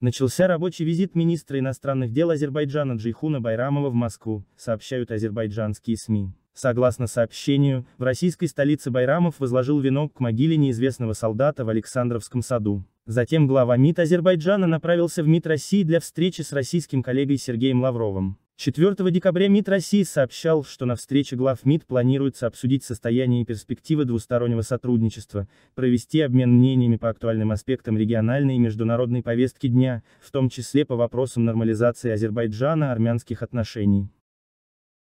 Начался рабочий визит министра иностранных дел Азербайджана Джейхуна Байрамова в Москву, сообщают азербайджанские СМИ. Согласно сообщению, в российской столице Байрамов возложил венок к могиле неизвестного солдата в Александровском саду. Затем глава МИД Азербайджана направился в МИД России для встречи с российским коллегой Сергеем Лавровым. 4 декабря МИД России сообщал, что на встрече глав МИД планируется обсудить состояние и перспективы двустороннего сотрудничества, провести обмен мнениями по актуальным аспектам региональной и международной повестки дня, в том числе по вопросам нормализации Азербайджана армянских отношений.